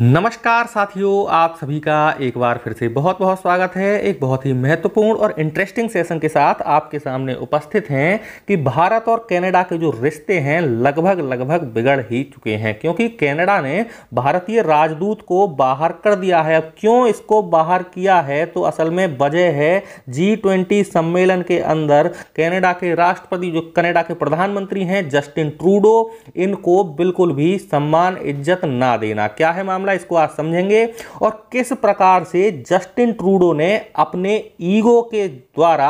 नमस्कार साथियों आप सभी का एक बार फिर से बहुत बहुत स्वागत है एक बहुत ही महत्वपूर्ण और इंटरेस्टिंग सेशन के साथ आपके सामने उपस्थित हैं कि भारत और कनाडा के जो रिश्ते हैं लगभग लगभग बिगड़ ही चुके हैं क्योंकि कनाडा ने भारतीय राजदूत को बाहर कर दिया है अब क्यों इसको बाहर किया है तो असल में वजह है जी सम्मेलन के अंदर कैनेडा के राष्ट्रपति जो कनेडा के प्रधानमंत्री हैं जस्टिन ट्रूडो इनको बिल्कुल भी सम्मान इज्जत ना देना क्या है मामला फॉर्मूला इसको आज समझेंगे और किस प्रकार से जस्टिन ट्रूडो ने अपने ईगो के द्वारा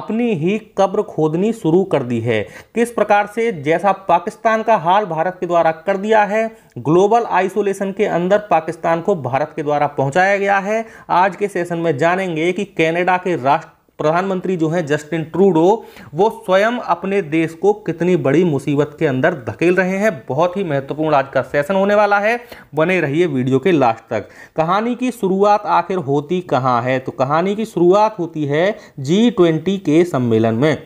अपनी ही कब्र खोदनी शुरू कर दी है किस प्रकार से जैसा पाकिस्तान का हाल भारत के द्वारा कर दिया है ग्लोबल आइसोलेशन के अंदर पाकिस्तान को भारत के द्वारा पहुंचाया गया है आज के सेशन में जानेंगे कि कैनेडा के राष्ट्र प्रधानमंत्री जो है जस्टिन ट्रूडो वो स्वयं अपने देश को कितनी बड़ी मुसीबत के अंदर धकेल रहे हैं बहुत ही महत्वपूर्ण आज का सेशन होने वाला है बने रहिए वीडियो के लास्ट तक कहानी की शुरुआत आखिर होती कहाँ है तो कहानी की शुरुआत होती है जी ट्वेंटी के सम्मेलन में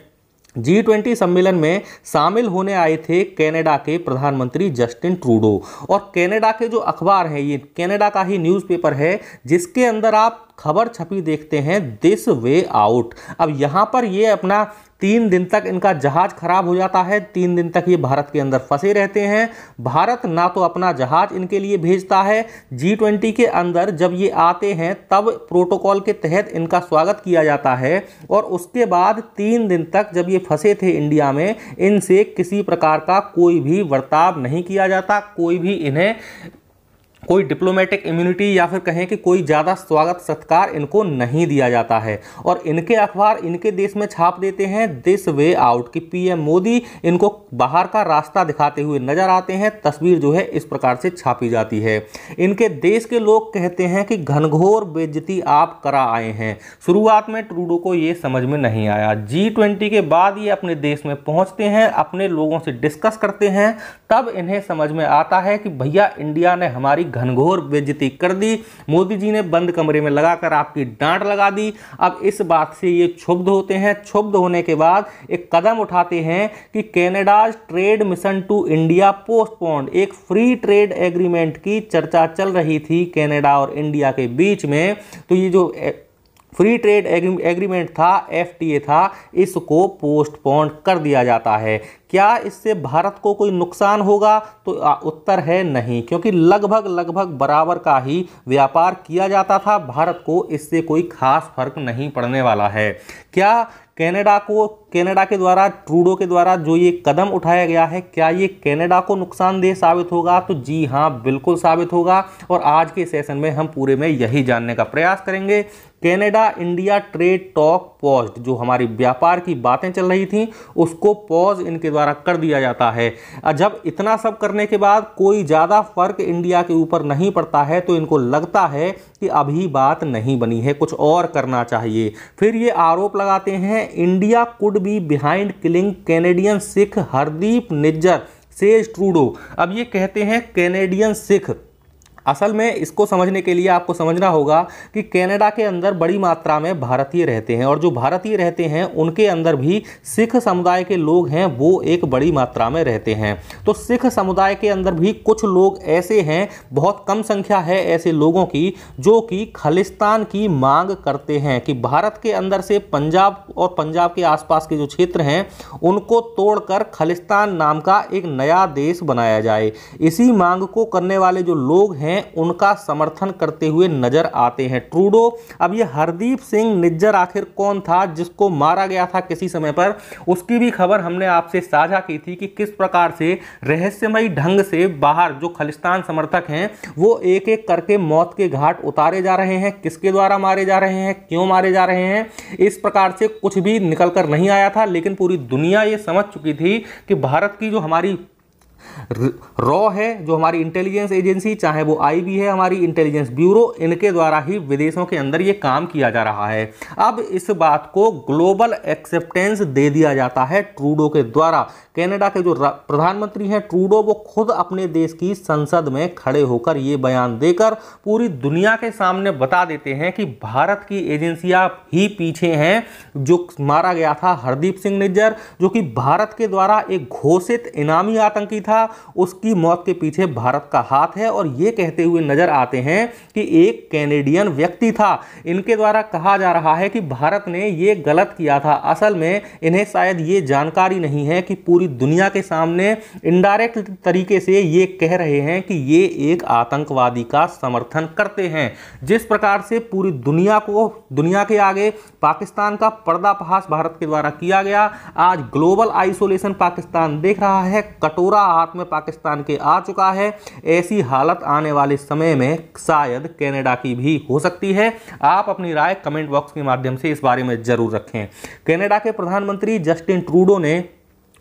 जी ट्वेंटी सम्मेलन में शामिल होने आए थे कनाडा के प्रधानमंत्री जस्टिन ट्रूडो और कनाडा के जो अखबार हैं ये कनाडा का ही न्यूज़पेपर है जिसके अंदर आप खबर छपी देखते हैं दिस वे आउट अब यहाँ पर ये अपना तीन दिन तक इनका जहाज खराब हो जाता है तीन दिन तक ये भारत के अंदर फंसे रहते हैं भारत ना तो अपना जहाज इनके लिए भेजता है जी ट्वेंटी के अंदर जब ये आते हैं तब प्रोटोकॉल के तहत इनका स्वागत किया जाता है और उसके बाद तीन दिन तक जब ये फंसे थे इंडिया में इनसे किसी प्रकार का कोई भी बर्ताव नहीं किया जाता कोई भी इन्हें कोई डिप्लोमेटिक इम्यूनिटी या फिर कहें कि कोई ज़्यादा स्वागत सत्कार इनको नहीं दिया जाता है और इनके अखबार इनके देश में छाप देते हैं दिस वे आउट कि पीएम मोदी इनको बाहर का रास्ता दिखाते हुए नजर आते हैं तस्वीर जो है इस प्रकार से छापी जाती है इनके देश के लोग कहते हैं कि घनघोर बेजती आप करा आए हैं शुरुआत में ट्रूडो को ये समझ में नहीं आया जी ट्वेंटी के बाद ये अपने देश में पहुँचते हैं अपने लोगों से डिस्कस करते हैं तब इन्हें समझ में आता है कि भैया इंडिया ने हमारी भाई घनघोर बेजती कर दी मोदी जी ने बंद कमरे में लगाकर आपकी डांट लगा दी अब इस बात से ये क्षुब्ध होते हैं क्षुब्ध होने के बाद एक कदम उठाते हैं कि Canada's trade mission to India postponed एक फ्री ट्रेड एग्रीमेंट की चर्चा चल रही थी कैनेडा और इंडिया के बीच में तो ये जो फ्री ट्रेड एग्रीमेंट था एफटीए था इसको पोस्टपोन कर दिया जाता है क्या इससे भारत को कोई नुकसान होगा तो उत्तर है नहीं क्योंकि लगभग लगभग बराबर का ही व्यापार किया जाता था भारत को इससे कोई खास फर्क नहीं पड़ने वाला है क्या कनाडा को कनाडा के द्वारा ट्रूडो के द्वारा जो ये कदम उठाया गया है क्या ये कनाडा को नुकसानदेह साबित होगा तो जी हाँ बिल्कुल साबित होगा और आज के सेशन में हम पूरे में यही जानने का प्रयास करेंगे Canada India trade talk pause जो हमारी व्यापार की बातें चल रही थी उसको पॉज इनके द्वारा कर दिया जाता है जब इतना सब करने के बाद कोई ज़्यादा फर्क इंडिया के ऊपर नहीं पड़ता है तो इनको लगता है कि अभी बात नहीं बनी है कुछ और करना चाहिए फिर ये आरोप लगाते हैं India could be behind killing Canadian Sikh Hardeep Nijjar says Trudeau अब ये कहते हैं कैनेडियन सिख असल में इसको समझने के लिए आपको समझना होगा कि कनाडा के अंदर बड़ी मात्रा में भारतीय रहते हैं और जो भारतीय रहते हैं उनके अंदर भी सिख समुदाय के लोग हैं वो एक बड़ी मात्रा में रहते हैं तो सिख समुदाय के अंदर भी कुछ लोग ऐसे हैं बहुत कम संख्या है ऐसे लोगों की जो कि खालिस्तान की मांग करते हैं कि भारत के अंदर से पंजाब और पंजाब के आसपास के जो क्षेत्र हैं उनको तोड़कर खालिस्तान नाम का एक नया देश बनाया जाए इसी मांग को करने वाले जो लोग हैं में उनका समर्थन करते हुए नजर आते हैं ट्रूडो अब ये हरदीप सिंह निज्जर आखिर कौन था जिसको मारा गया था किसी समय पर उसकी भी खबर हमने आपसे साझा की थी कि किस प्रकार से रहस्यमयी ढंग से बाहर जो खालिस्तान समर्थक हैं वो एक एक करके मौत के घाट उतारे जा रहे हैं किसके द्वारा मारे जा रहे हैं क्यों मारे जा रहे हैं इस प्रकार से कुछ भी निकल कर नहीं आया था लेकिन पूरी दुनिया ये समझ चुकी थी कि भारत की जो हमारी रॉ है जो हमारी इंटेलिजेंस एजेंसी चाहे वो आईबी है हमारी इंटेलिजेंस ब्यूरो इनके द्वारा ही विदेशों के अंदर ये काम किया जा रहा है अब इस बात को ग्लोबल एक्सेप्टेंस दे दिया जाता है ट्रूडो के द्वारा कनाडा के जो प्रधानमंत्री हैं ट्रूडो वो खुद अपने देश की संसद में खड़े होकर ये बयान देकर पूरी दुनिया के सामने बता देते हैं कि भारत की एजेंसियां ही पीछे हैं जो मारा गया था हरदीप सिंह निज्जर जो कि भारत के द्वारा एक घोषित इनामी आतंकी था था उसकी मौत के पीछे भारत का हाथ है और ये कहते हुए नजर आते हैं कि एक कैनेडियन व्यक्ति था इनके द्वारा कहा जा रहा है कि भारत ने ये गलत किया था असल में इन्हें शायद ये जानकारी नहीं है कि पूरी दुनिया के सामने इनडायरेक्ट तरीके से ये कह रहे हैं कि ये एक आतंकवादी का समर्थन करते हैं जिस प्रकार से पूरी दुनिया को दुनिया के आगे पाकिस्तान का पर्दाफाश भारत के द्वारा किया गया आज ग्लोबल आइसोलेशन पाकिस्तान देख रहा है कटोरा आ हालात में पाकिस्तान के आ चुका है ऐसी हालत आने वाले समय में शायद कैनेडा की भी हो सकती है आप अपनी राय कमेंट बॉक्स के माध्यम से इस बारे में जरूर रखें कैनेडा के प्रधानमंत्री जस्टिन ट्रूडो ने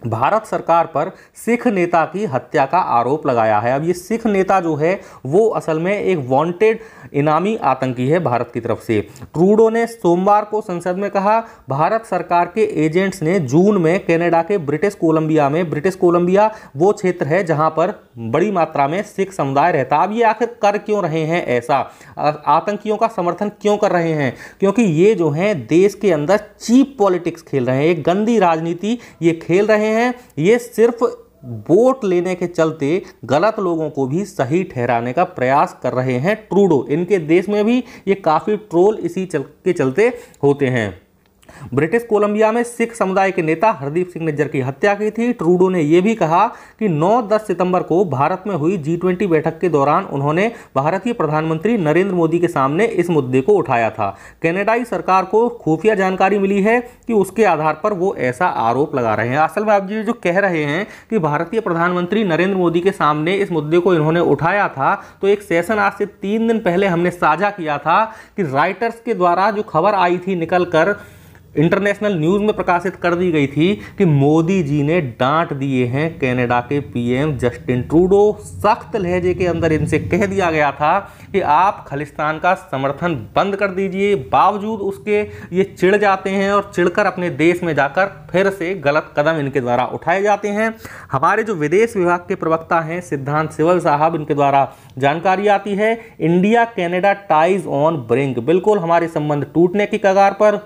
भारत सरकार पर सिख नेता की हत्या का आरोप लगाया है अब ये सिख नेता जो है वो असल में एक वांटेड इनामी आतंकी है भारत की तरफ से ट्रूडो ने सोमवार को संसद में कहा भारत सरकार के एजेंट्स ने जून में कनाडा के ब्रिटिश कोलंबिया में ब्रिटिश कोलंबिया वो क्षेत्र है जहां पर बड़ी मात्रा में सिख समुदाय रहता अब ये आखिर कर क्यों रहे हैं ऐसा आतंकियों का समर्थन क्यों कर रहे हैं क्योंकि ये जो है देश के अंदर चीप पॉलिटिक्स खेल रहे हैं एक गंदी राजनीति ये खेल रहे हैं हैं ये सिर्फ वोट लेने के चलते गलत लोगों को भी सही ठहराने का प्रयास कर रहे हैं ट्रूडो इनके देश में भी ये काफ़ी ट्रोल इसी चल के चलते होते हैं ब्रिटिश कोलंबिया में सिख समुदाय के नेता हरदीप सिंह निज्जर की हत्या की थी ट्रूडो ने यह भी कहा कि 9-10 सितंबर को भारत में हुई जी ट्वेंटी बैठक के दौरान उन्होंने भारतीय प्रधानमंत्री नरेंद्र मोदी के सामने इस मुद्दे को उठाया था कैनेडाई सरकार को खुफिया जानकारी मिली है कि उसके आधार पर वो ऐसा आरोप लगा रहे हैं असल में आप जी जो कह रहे हैं कि भारतीय प्रधानमंत्री नरेंद्र मोदी के सामने इस मुद्दे को इन्होंने उठाया था तो एक सेशन आज से तीन दिन पहले हमने साझा किया था कि राइटर्स के द्वारा जो खबर आई थी निकलकर कर इंटरनेशनल न्यूज़ में प्रकाशित कर दी गई थी कि मोदी जी ने डांट दिए हैं कनाडा के पीएम जस्टिन ट्रूडो सख्त लहजे के अंदर इनसे कह दिया गया था कि आप खालिस्तान का समर्थन बंद कर दीजिए बावजूद उसके ये चिढ़ जाते हैं और चिढ़कर अपने देश में जाकर फिर से गलत कदम इनके द्वारा उठाए जाते हैं हमारे जो विदेश विभाग के प्रवक्ता हैं सिद्धांत सिवल साहब इनके द्वारा जानकारी आती है India Canada ties on brink बिल्कुल हमारे संबंध टूटने की कगार पर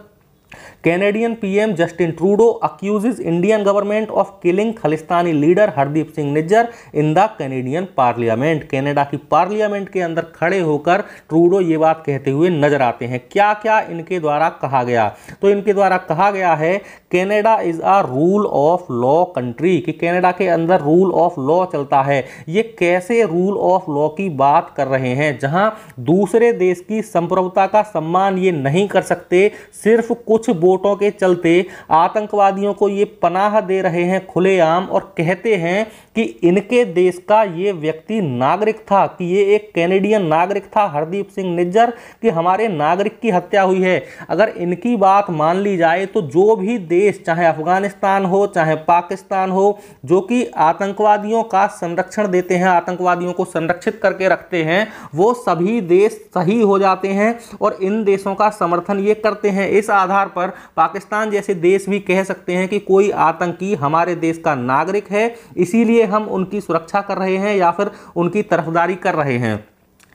Canadian PM Justin Trudeau accuse Indian government of killing Khalistani leader Hardeep Singh Nijjar in the Canadian parliament Canada की पार्लियामेंट के अंदर खड़े होकर ट्रूडो ये बात कहते हुए नजर आते हैं क्या क्या इनके द्वारा कहा गया तो इनके द्वारा कहा गया है Canada is a rule of law country कि कैनेडा के अंदर रूल ऑफ लॉ चलता है ये कैसे रूल ऑफ लॉ की बात कर रहे हैं जहां दूसरे देश की संप्रभुता का सम्मान ये नहीं कर सकते सिर्फ कुछ विस्फोटों के चलते आतंकवादियों को ये पनाह दे रहे हैं खुलेआम और कहते हैं कि इनके देश का ये व्यक्ति नागरिक था कि ये एक कैनेडियन नागरिक था हरदीप सिंह निज्जर कि हमारे नागरिक की हत्या हुई है अगर इनकी बात मान ली जाए तो जो भी देश चाहे अफगानिस्तान हो चाहे पाकिस्तान हो जो कि आतंकवादियों का संरक्षण देते हैं आतंकवादियों को संरक्षित करके रखते हैं वो सभी देश सही हो जाते हैं और इन देशों का समर्थन ये करते हैं इस आधार पर पाकिस्तान जैसे देश भी कह सकते हैं कि कोई आतंकी हमारे देश का नागरिक है इसीलिए हम उनकी सुरक्षा कर रहे हैं या फिर उनकी तरफदारी कर रहे हैं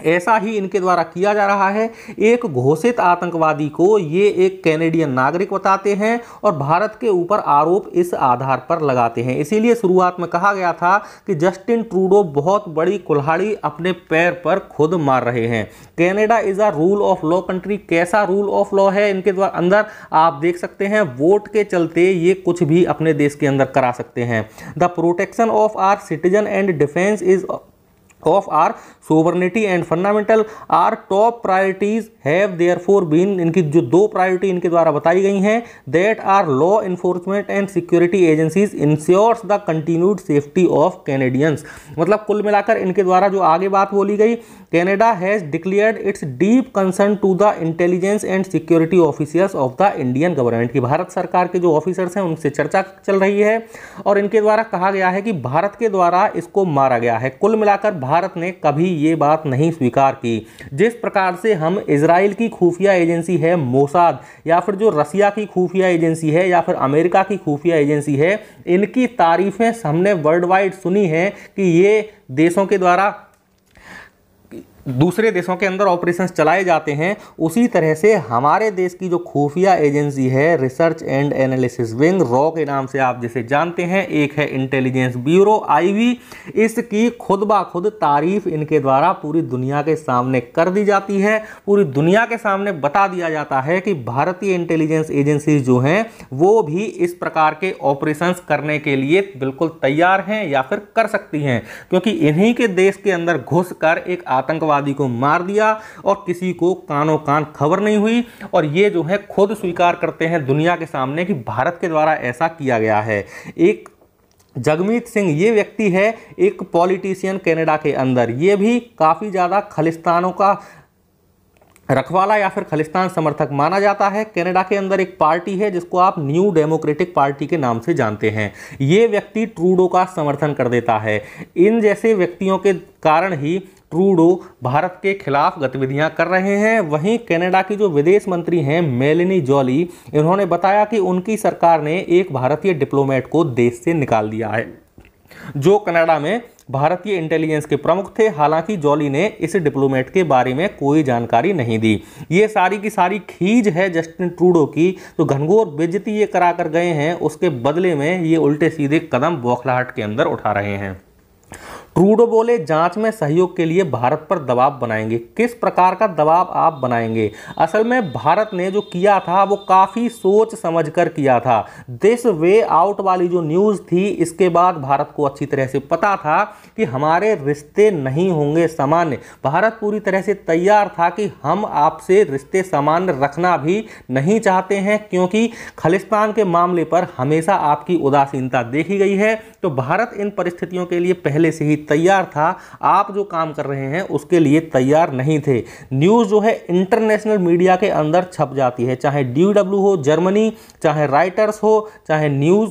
ऐसा ही इनके द्वारा किया जा रहा है एक घोषित आतंकवादी को ये एक कैनेडियन नागरिक बताते हैं और भारत के ऊपर आरोप इस आधार पर लगाते हैं इसीलिए शुरुआत में कहा गया था कि जस्टिन ट्रूडो बहुत बड़ी कुल्हाड़ी अपने पैर पर खुद मार रहे हैं Canada is a rule of law country कैसा रूल ऑफ लॉ है इनके द्वारा अंदर आप देख सकते हैं वोट के चलते ये कुछ भी अपने देश के अंदर करा सकते हैं the protection of our citizen and defence is of our sovereignty and fundamental our top priorities have therefore been इनकी जो दो प्रायोरिटी इनके द्वारा बताई गई हैं that our law enforcement and security agencies ensures the continued safety of Canadians मतलब कुल मिलाकर इनके द्वारा जो आगे बात बोली गई Canada has declared its deep concern to the intelligence and security officers of the Indian government की भारत सरकार के जो ऑफिसर्स हैं उनसे चर्चा चल रही है और इनके द्वारा कहा गया है कि भारत के द्वारा इसको मारा गया है कुल मिलाकर भारत भारत ने कभी ये बात नहीं स्वीकार की जिस प्रकार से हम इसराइल की खुफिया एजेंसी है मोसाद या फिर जो रसिया की खुफिया एजेंसी है या फिर अमेरिका की खुफिया एजेंसी है इनकी तारीफ़ें हमने वर्ल्ड वाइड सुनी हैं कि ये देशों के द्वारा दूसरे देशों के अंदर ऑपरेशंस चलाए जाते हैं उसी तरह से हमारे देश की जो खुफिया एजेंसी है रिसर्च एंड एनालिसिस विंग रॉ के नाम से आप जिसे जानते हैं एक है इंटेलिजेंस ब्यूरो आईवी इसकी खुद ब खुद तारीफ इनके द्वारा पूरी दुनिया के सामने कर दी जाती है पूरी दुनिया के सामने बता दिया जाता है कि भारतीय इंटेलिजेंस एजेंसी जो हैं वो भी इस प्रकार के ऑपरेशन करने के लिए बिल्कुल तैयार हैं या फिर कर सकती हैं क्योंकि इन्हीं के देश के अंदर घुस एक आतंकवाद आतंकवादी को मार दिया और किसी को कानों कान खबर नहीं हुई और ये जो है खुद स्वीकार करते हैं दुनिया के सामने कि भारत के द्वारा ऐसा किया गया है एक जगमीत सिंह ये व्यक्ति है एक पॉलिटिशियन कनाडा के अंदर ये भी काफ़ी ज़्यादा खालिस्तानों का रखवाला या फिर खालिस्तान समर्थक माना जाता है कनाडा के अंदर एक पार्टी है जिसको आप न्यू डेमोक्रेटिक पार्टी के नाम से जानते हैं ये व्यक्ति ट्रूडो का समर्थन कर देता है इन जैसे व्यक्तियों के कारण ही ट्रूडो भारत के खिलाफ गतिविधियां कर रहे हैं वहीं कनाडा की जो विदेश मंत्री हैं मेलिनी जॉली इन्होंने बताया कि उनकी सरकार ने एक भारतीय डिप्लोमेट को देश से निकाल दिया है जो कनाडा में भारतीय इंटेलिजेंस के प्रमुख थे हालांकि जॉली ने इस डिप्लोमेट के बारे में कोई जानकारी नहीं दी ये सारी की सारी खीज है जस्टिन ट्रूडो की जो घनघोर बेजती ये करा कर गए हैं उसके बदले में ये उल्टे सीधे कदम बौखलाहट के अंदर उठा रहे हैं ट्रूडो बोले जांच में सहयोग के लिए भारत पर दबाव बनाएंगे किस प्रकार का दबाव आप बनाएंगे असल में भारत ने जो किया था वो काफ़ी सोच समझ कर किया था दिस वे आउट वाली जो न्यूज़ थी इसके बाद भारत को अच्छी तरह से पता था कि हमारे रिश्ते नहीं होंगे सामान्य भारत पूरी तरह से तैयार था कि हम आपसे रिश्ते सामान्य रखना भी नहीं चाहते हैं क्योंकि खालिस्तान के मामले पर हमेशा आपकी उदासीनता देखी गई है तो भारत इन परिस्थितियों के लिए पहले से ही तैयार था आप जो काम कर रहे हैं उसके लिए तैयार नहीं थे न्यूज़ जो है इंटरनेशनल मीडिया के अंदर छप जाती है चाहे डी हो जर्मनी चाहे राइटर्स हो चाहे न्यूज़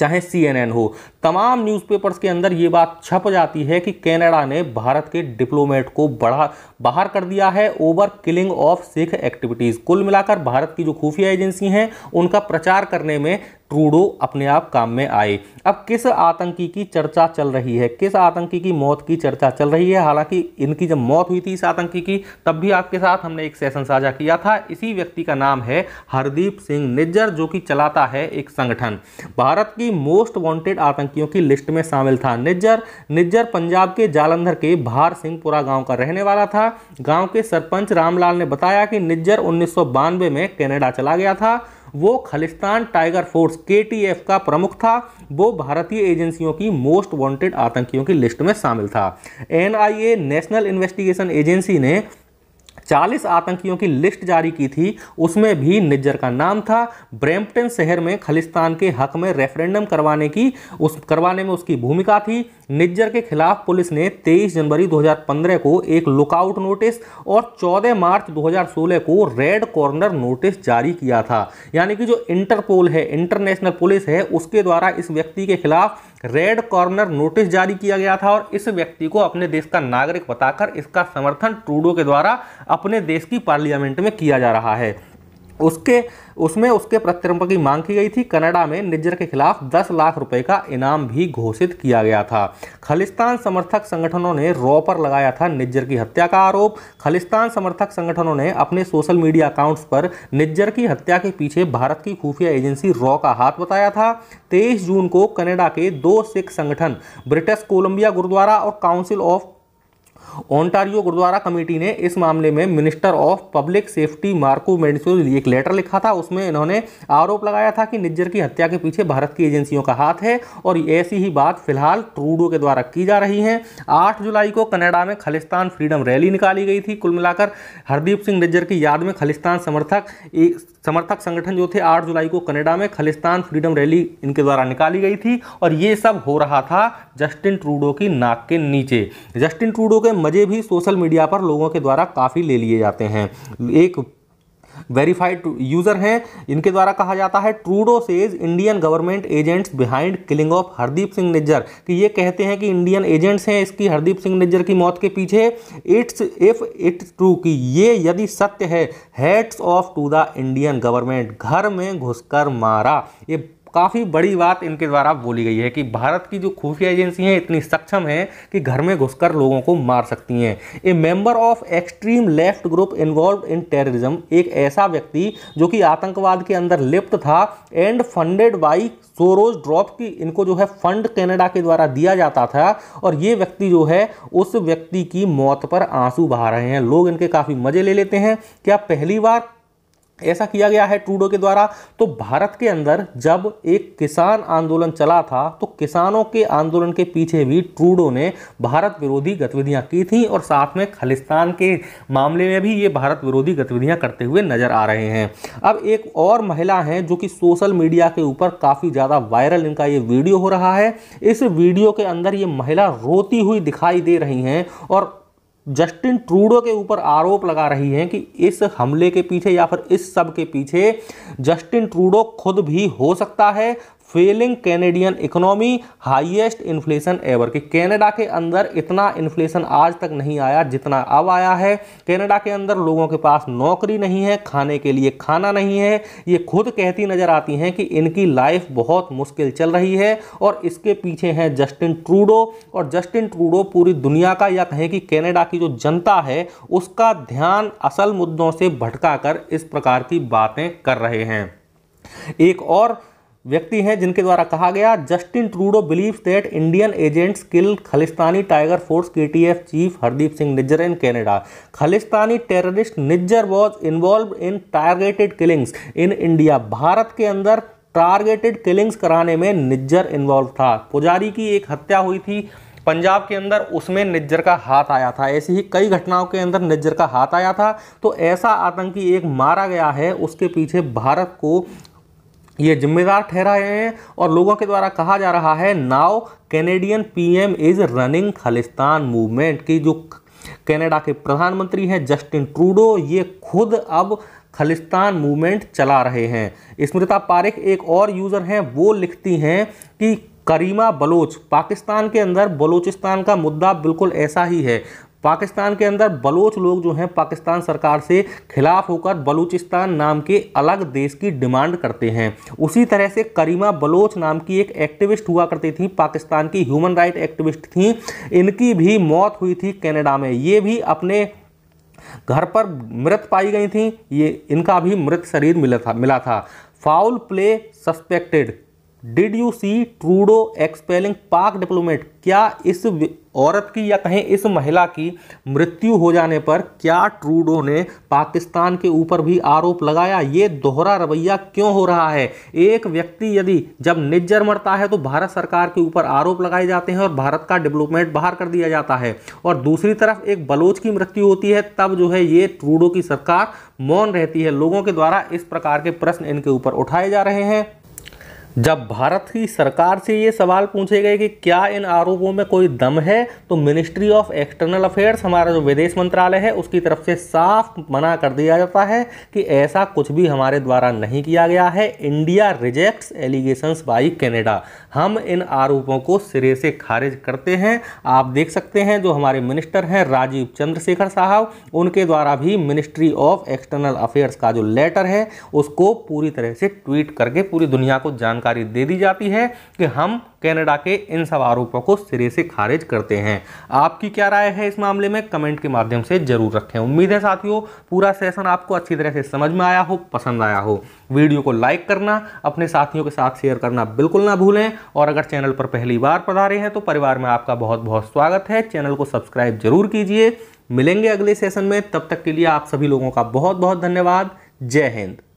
चाहे सी एन एन हो तमाम न्यूज़पेपर्स के अंदर ये बात छप जाती है कि कनाडा ने भारत के डिप्लोमेट को बढ़ा बाहर कर दिया है over killing of Sikh activities कुल मिलाकर भारत की जो खुफिया एजेंसी हैं उनका प्रचार करने में ट्रूडो अपने आप काम में आए अब किस आतंकी की चर्चा चल रही है किस आतंकी की मौत की चर्चा चल रही है हालांकि इनकी जब मौत हुई थी इस आतंकी की तब भी आपके साथ हमने एक सेशन साझा किया था इसी व्यक्ति का नाम है हरदीप सिंह निज्जर जो कि चलाता है एक संगठन भारत की मोस्ट वांटेड आतंकी आतंकियों की लिस्ट में शामिल था निज्जर निज्जर पंजाब के जालंधर के भार सिंहपुरा गांव का रहने वाला था गांव के सरपंच रामलाल ने बताया कि निज्जर उन्नीस में कनाडा चला गया था वो खालिस्तान टाइगर फोर्स के का प्रमुख था वो भारतीय एजेंसियों की मोस्ट वांटेड आतंकियों की लिस्ट में शामिल था एनआईए नेशनल इन्वेस्टिगेशन एजेंसी ने चालीस आतंकियों की लिस्ट जारी की थी उसमें भी निज्जर का नाम था ब्रैम्पटन शहर में खालिस्तान के हक में रेफरेंडम करवाने की उस करवाने में उसकी भूमिका थी निज्जर के खिलाफ पुलिस ने 23 जनवरी 2015 को एक लुकआउट नोटिस और 14 मार्च 2016 को रेड कॉर्नर नोटिस जारी किया था यानी कि जो इंटरपोल है इंटरनेशनल पुलिस है उसके द्वारा इस व्यक्ति के खिलाफ रेड कॉर्नर नोटिस जारी किया गया था और इस व्यक्ति को अपने देश का नागरिक बताकर इसका समर्थन ट्रूडो के द्वारा अपने देश की पार्लियामेंट में किया जा रहा है उसके उसमें उसके प्रत्यर्पण की मांग की गई थी कनाडा में निज्जर के खिलाफ 10 लाख रुपए का इनाम भी घोषित किया गया था खालिस्तान समर्थक संगठनों ने रॉ पर लगाया था निज्जर की हत्या का आरोप खालिस्तान समर्थक संगठनों ने अपने सोशल मीडिया अकाउंट्स पर निज्जर की हत्या के पीछे भारत की खुफिया एजेंसी रॉ का हाथ बताया था तेईस जून को कनाडा के दो सिख संगठन ब्रिटिश कोलंबिया गुरुद्वारा और council of Ontario gurdwara committee ने इस मामले में minister of public safety Marco Mendicino एक लेटर लिखा था उसमें इन्होंने आरोप लगाया था कि निज्जर की हत्या के पीछे भारत की एजेंसियों का हाथ है और ऐसी ही बात फिलहाल ट्रूडो के द्वारा की जा रही है आठ जुलाई को कनाडा में खालिस्तान फ्रीडम रैली निकाली गई थी कुल मिलाकर हरदीप सिंह निज्जर की याद में खालिस्तान समर्थक समर्थक संगठन जो थे 8 जुलाई को कनाडा में खलिस्तान फ्रीडम रैली इनके द्वारा निकाली गई थी और ये सब हो रहा था जस्टिन ट्रूडो की नाक के नीचे जस्टिन ट्रूडो के मज़े भी सोशल मीडिया पर लोगों के द्वारा काफ़ी ले लिए जाते हैं एक वेरीफाइड यूजर हैं इनके द्वारा कहा जाता है Trudeau says Indian government agents behind killing of Hardeep Singh Nijjar कि ये कहते हैं कि इंडियन एजेंट्स हैं इसकी हरदीप सिंह निज्जर की मौत के पीछे इट्स इफ इट्स ट्रू कि ये यदि सत्य है heads of to the Indian government घर में घुसकर मारा ये काफ़ी बड़ी बात इनके द्वारा बोली गई है कि भारत की जो खुफिया एजेंसी हैं इतनी सक्षम हैं कि घर में घुसकर लोगों को मार सकती हैं a member of extreme left group involve in terrorism एक ऐसा व्यक्ति जो कि आतंकवाद के अंदर लिप्त था and funded by Soros drop की इनको जो है फंड कैनेडा के द्वारा दिया जाता था और ये व्यक्ति जो है उस व्यक्ति की मौत पर आंसू बहा रहे हैं लोग इनके काफ़ी मज़े ले लेते हैं क्या पहली बार ऐसा किया गया है ट्रूडो के द्वारा तो भारत के अंदर जब एक किसान आंदोलन चला था तो किसानों के आंदोलन के पीछे भी ट्रूडो ने भारत विरोधी गतिविधियां की थी और साथ में खालिस्तान के मामले में भी ये भारत विरोधी गतिविधियां करते हुए नजर आ रहे हैं अब एक और महिला हैं जो कि सोशल मीडिया के ऊपर काफ़ी ज़्यादा वायरल इनका ये वीडियो हो रहा है इस वीडियो के अंदर ये महिला रोती हुई दिखाई दे रही हैं और जस्टिन ट्रूडो के ऊपर आरोप लगा रही हैं कि इस हमले के पीछे या फिर इस सब के पीछे जस्टिन ट्रूडो खुद भी हो सकता है failing Canadian economy highest inflation ever कि कैनेडा के अंदर इतना इन्फ्लेशन आज तक नहीं आया जितना अब आया है कैनेडा के अंदर लोगों के पास नौकरी नहीं है खाने के लिए खाना नहीं है ये खुद कहती नज़र आती हैं कि इनकी लाइफ बहुत मुश्किल चल रही है और इसके पीछे हैं जस्टिन ट्रूडो और जस्टिन ट्रूडो पूरी दुनिया का या कहें कि कैनेडा की जो जनता है उसका ध्यान असल मुद्दों से भटका कर इस प्रकार की बातें कर रहे हैं एक और व्यक्ति हैं जिनके द्वारा कहा गया Justin Trudeau believe that Indian agents kill Khalistani tiger force KTF chief Hardeep Singh Nijjar in Canada Khalistani terrorist Nijjar was involve in targeted killings in India Bharat के अंदर टारगेटेड किलिंग्स कराने में निज्जर इन्वॉल्व था पुजारी की एक हत्या हुई थी पंजाब के अंदर उसमें निज्जर का हाथ आया था ऐसी ही कई घटनाओं के अंदर निज्जर का हाथ आया था तो ऐसा आतंकी एक मारा गया है उसके पीछे भारत को ये जिम्मेदार ठहराए हैं और लोगों के द्वारा कहा जा रहा है now Canadian PM is running Khalistan movement की जो कनाडा के प्रधानमंत्री हैं जस्टिन ट्रूडो ये खुद अब खालिस्तान मूवमेंट चला रहे हैं स्मृता पारिक एक और यूज़र हैं वो लिखती हैं कि करीमा बलोच पाकिस्तान के अंदर बलोचिस्तान का मुद्दा बिल्कुल ऐसा ही है पाकिस्तान के अंदर बलोच लोग जो हैं पाकिस्तान सरकार से खिलाफ होकर बलूचिस्तान नाम के अलग देश की डिमांड करते हैं उसी तरह से करीमा बलोच नाम की एक एक्टिविस्ट हुआ करती थी पाकिस्तान की ह्यूमन राइट एक्टिविस्ट थी इनकी भी मौत हुई थी कनाडा में ये भी अपने घर पर मृत पाई गई थी ये इनका भी मृत शरीर मिला था मिला था foul play suspected did you see Trudeau expelling Pak diplomat क्या इस औरत की या कहें इस महिला की मृत्यु हो जाने पर क्या ट्रूडो ने पाकिस्तान के ऊपर भी आरोप लगाया ये दोहरा रवैया क्यों हो रहा है एक व्यक्ति यदि जब निज्जर मरता है तो भारत सरकार के ऊपर आरोप लगाए जाते हैं और भारत का डेवलपमेंट बाहर कर दिया जाता है और दूसरी तरफ एक बलोच की मृत्यु होती है तब जो है ये ट्रूडो की सरकार मौन रहती है लोगों के द्वारा इस प्रकार के प्रश्न इनके ऊपर उठाए जा रहे हैं जब भारत की सरकार से ये सवाल पूछे गए कि क्या इन आरोपों में कोई दम है तो मिनिस्ट्री ऑफ एक्सटर्नल अफेयर्स हमारा जो विदेश मंत्रालय है उसकी तरफ से साफ मना कर दिया जाता है कि ऐसा कुछ भी हमारे द्वारा नहीं किया गया है India rejects allegations by Canada हम इन आरोपों को सिरे से खारिज करते हैं आप देख सकते हैं जो हमारे मिनिस्टर हैं राजीव चंद्रशेखर साहब उनके द्वारा भी मिनिस्ट्री ऑफ एक्सटर्नल अफेयर्स का जो लेटर है उसको पूरी तरह से ट्वीट करके पूरी दुनिया को जानकारी दे दी जाती है कि हम कैनेडा के इन सब आरोपों को सिरे से खारिज करते हैं आपकी क्या राय है इस मामले में कमेंट के माध्यम से जरूर रखें उम्मीद है साथियों पूरा सेशन आपको अच्छी तरह से समझ में आया हो पसंद आया हो वीडियो को लाइक करना अपने साथियों के साथ शेयर करना बिल्कुल ना भूलें और अगर चैनल पर पहली बार पधारे हैं तो परिवार में आपका बहुत बहुत स्वागत है चैनल को सब्सक्राइब जरूर कीजिए मिलेंगे अगले सेशन में तब तक के लिए आप सभी लोगों का बहुत बहुत धन्यवाद जय हिंद